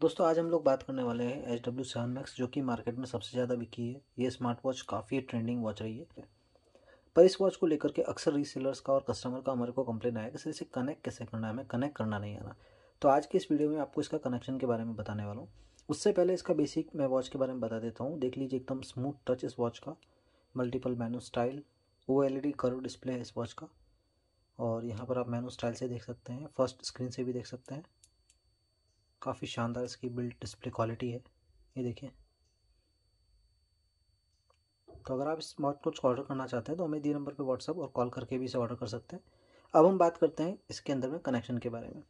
दोस्तों आज हम लोग बात करने वाले हैं एच डब्ल्यू सेवन मैक्स जो कि मार्केट में सबसे ज़्यादा बिकी है ये स्मार्ट वॉच काफ़ी ट्रेंडिंग वॉच रही है पर इस वॉच को लेकर के अक्सर रीसेलर्स का और कस्टमर का हमारे को कंप्लेन आया कि सर इसे कनेक्ट कैसे करना है हमें कनेक्ट करना नहीं आना तो आज के इस वीडियो में आपको इसका कनेक्शन के बारे में बताने वाला हूँ उससे पहले इसका बेसिक मैं वॉच के बारे में बता देता हूँ देख लीजिए एकदम स्मूथ टच इस वॉच का multiple menu style O L E curve display है इस वॉच का और यहाँ पर आप मैनू स्टाइल से देख सकते हैं फर्स्ट स्क्रीन से भी देख सकते हैं काफ़ी शानदार इसकी बिल्ड डिस्प्ले क्वालिटी है ये देखें तो अगर आप इस स्मार्ट वॉच ऑर्डर करना चाहते हैं तो हमें दिए नंबर पर व्हाट्सअप और कॉल करके भी इसे ऑर्डर कर सकते हैं अब हम बात करते हैं इसके अंदर में कनेक्शन के बारे में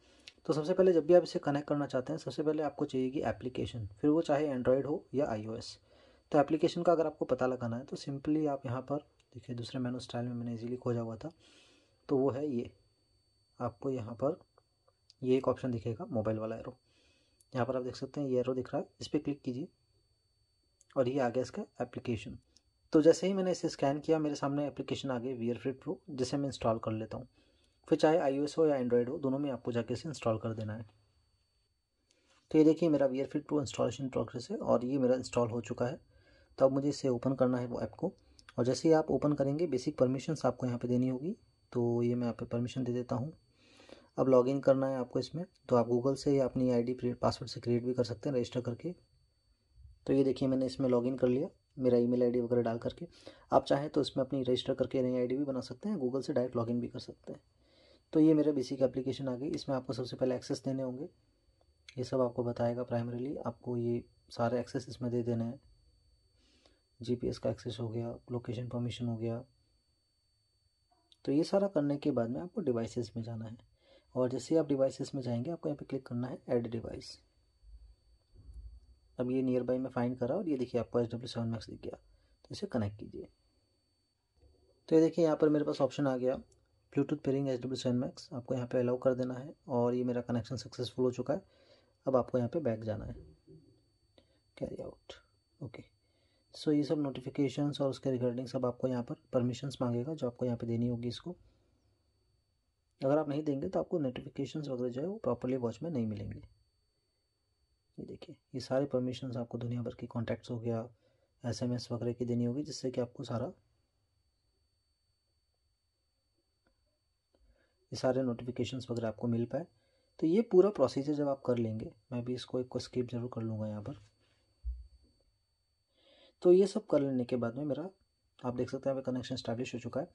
तो सबसे पहले जब भी आप इसे कनेक्ट करना चाहते हैं सबसे पहले आपको चाहिएगी एप्लीकेशन फिर वो चाहे एंड्रॉयड हो या आईओएस तो एप्लीकेशन का अगर आपको पता लगाना है तो सिंपली आप यहाँ पर देखिए दूसरे मेनू स्टाइल में मैंने इजीली खोजा हुआ था तो वो है ये आपको यहाँ पर ये एक ऑप्शन दिखेगा मोबाइल वाला एरो यहाँ पर आप देख सकते हैं ये एरो दिख रहा है इस पर क्लिक कीजिए और ये आ गया इसका एप्लीकेशन तो जैसे ही मैंने इसे स्कैन किया मेरे सामने एप्लीकेशन आ गई वीयर फ्रिट प्रो जिसे मैं इंस्टॉल कर लेता हूँ फिर चाहे आई हो या एंड्रॉयड हो दोनों में आपको जाके इसे इंस्टॉल कर देना है तो ये देखिए मेरा Wearfit pro installation progress है और ये मेरा इंस्टॉल हो चुका है तो अब मुझे इसे ओपन करना है वो ऐप को और जैसे ही आप ओपन करेंगे बेसिक परमिशंस आपको यहाँ पे देनी होगी तो ये मैं यहाँ पे परमिशन दे देता हूँ अब लॉगिन करना है आपको इसमें तो आप गूगल से या अपनी आई आईडी पासवर्ड से क्रिएट भी कर सकते हैं रजिस्टर करके तो ये देखिए मैंने इसमें लॉगिन कर लिया मेरा ईमेल आईडी वगैरह डाल करके आप चाहें तो इसमें अपनी रजिस्टर करके नई आईडी भी बना सकते हैं गूगल से डायरेक्ट लॉगिन भी कर सकते हैं तो ये मेरा बेसिक एप्लीकेशन आ गई इसमें आपको सबसे पहले एक्सेस देने होंगे ये सब आपको बताएगा प्राइमरीली आपको ये सारे एक्सेस इसमें दे देने हैं जी का एक्सेस हो गया लोकेशन परमिशन हो गया तो ये सारा करने के बाद में आपको डिवाइसेस में जाना है और जैसे आप डिवाइसेस में जाएंगे आपको यहाँ पे क्लिक करना है ऐड डिवाइस अब ये नियर बाई में फाइंड करा और ये देखिए आपको एच डब्ल्यू सेवन मैक्स दिख गया तो इसे कनेक्ट कीजिए तो ये देखिए यहाँ पर मेरे पास ऑप्शन आ गया Bluetooth pairing H W seven max आपको यहाँ पे अलाउ कर देना है और ये मेरा कनेक्शन सक्सेसफुल हो चुका है अब आपको यहाँ पे बैक जाना है कैरी आउट ओके सो ये सब नोटिफिकेशन और उसके रिगार्डिंग सब आपको यहाँ पर परमिशंस मांगेगा जो आपको यहाँ पे देनी होगी इसको अगर आप नहीं देंगे तो आपको नोटिफिकेशन वगैरह जो है वो प्रॉपरली वॉच में नहीं मिलेंगे ये देखिए ये सारे परमिशन आपको दुनिया भर की कॉन्टैक्ट्स हो गया एसएमएस वगैरह की देनी होगी जिससे कि आपको सारा ये सारे नोटिफिकेशन वगैरह आपको मिल पाए तो ये पूरा प्रोसीजर जब आप कर लेंगे मैं भी इसको एक को स्किप ज़रूर कर लूँगा यहाँ पर तो ये सब कर लेने के बाद में मेरा आप देख सकते हैं मेरा कनेक्शन स्टैब्लिश हो चुका है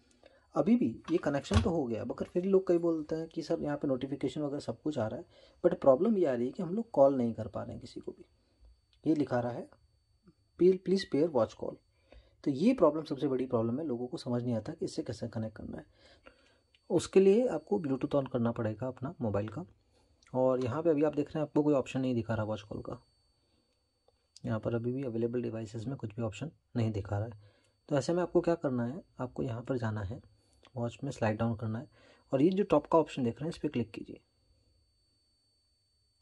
अभी भी ये कनेक्शन तो हो गया बकर फिर लोग कई बोलते हैं कि सर यहाँ पे नोटिफिकेशन वगैरह सब कुछ आ रहा है बट प्रॉब्लम ये आ रही है कि हम लोग कॉल नहीं कर पा रहे हैं किसी को भी ये लिखा रहा है please please pair watch call तो ये प्रॉब्लम सबसे बड़ी प्रॉब्लम है लोगों को समझ नहीं आता कि इससे कैसे कनेक्ट करना है उसके लिए आपको ब्लूटूथ ऑन करना पड़ेगा अपना मोबाइल का और यहाँ पे अभी आप देख रहे हैं आपको कोई ऑप्शन नहीं दिखा रहा वॉच कॉल का यहाँ पर अभी भी अवेलेबल डिवाइसेस में कुछ भी ऑप्शन नहीं दिखा रहा है तो ऐसे में आपको क्या करना है आपको यहाँ पर जाना है वॉच में स्लाइड डाउन करना है और ये जो टॉप का ऑप्शन देख रहे हैं इस पर क्लिक कीजिए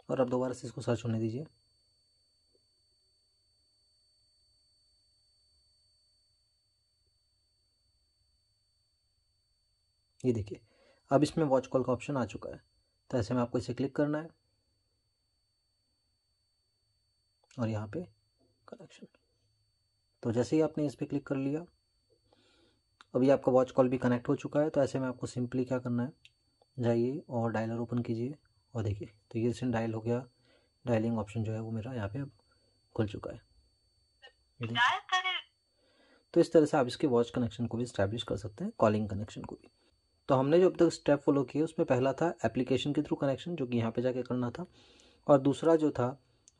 और अब दोबारा से इसको सर्च होने दीजिए ये देखिए अब इसमें वॉच कॉल का ऑप्शन आ चुका है तो ऐसे में आपको इसे क्लिक करना है और यहाँ पे कनेक्शन तो जैसे ही आपने इस पर क्लिक कर लिया अभी आपका वॉच कॉल भी कनेक्ट हो चुका है तो ऐसे में आपको सिंपली क्या करना है जाइए और डायलर ओपन कीजिए और देखिए तो ये सिंह डायल हो गया डायलिंग ऑप्शन जो है वो मेरा यहाँ पे अब खुल चुका है तो इस तरह से आप इसके वॉच कनेक्शन को भी इस्टेब्लिश कर सकते हैं कॉलिंग कनेक्शन को भी तो हमने जो अब तक स्टेप फॉलो किए उसमें पहला था एप्लीकेशन के थ्रू कनेक्शन जो कि यहाँ पे जाके करना था और दूसरा जो था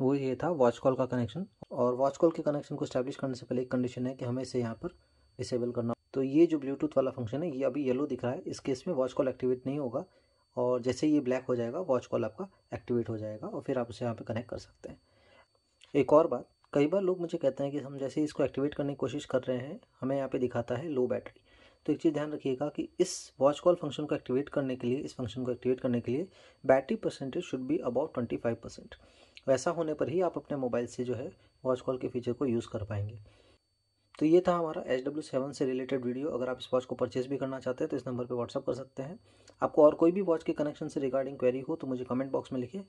वो ये था वॉच कॉल का कनेक्शन और वॉच कॉल के कनेक्शन को स्टैब्लिश करने से पहले एक कंडीशन है कि हमें इसे यहाँ पर डिसेबल करना तो ये जो ब्लूटूथ वाला फंक्शन है ये अभी येलो दिख रहा है इस केस में वॉच कॉल एक्टिवेट नहीं होगा और जैसे ये ब्लैक हो जाएगा वॉच कॉल आपका एक्टिवेट हो जाएगा और फिर आप उसे यहाँ पर कनेक्ट कर सकते हैं एक और बात कई बार लोग मुझे कहते हैं कि हम जैसे इसको एक्टिवेट करने की कोशिश कर रहे हैं हमें यहाँ पे दिखाता है लो बैटरी तो एक चीज़ ध्यान रखिएगा कि इस वॉच कॉल फंक्शन को एक्टिवेट करने के लिए इस फंक्शन को एक्टिवेट करने के लिए battery percentage should be about twenty five percent वैसा होने पर ही आप अपने मोबाइल से जो है वॉच कॉल के फीचर को यूज़ कर पाएंगे तो ये था हमारा एच डब्ल्यू सेवन से रिलेटेड वीडियो अगर आप इस वॉच को परचेज भी करना चाहते हैं तो इस नंबर पर व्हाट्सअप कर सकते हैं आपको और कोई भी वॉच के कनेक्शन से रिगार्डिंग क्वेरी हो तो मुझे कमेंट बॉक्स में लिखे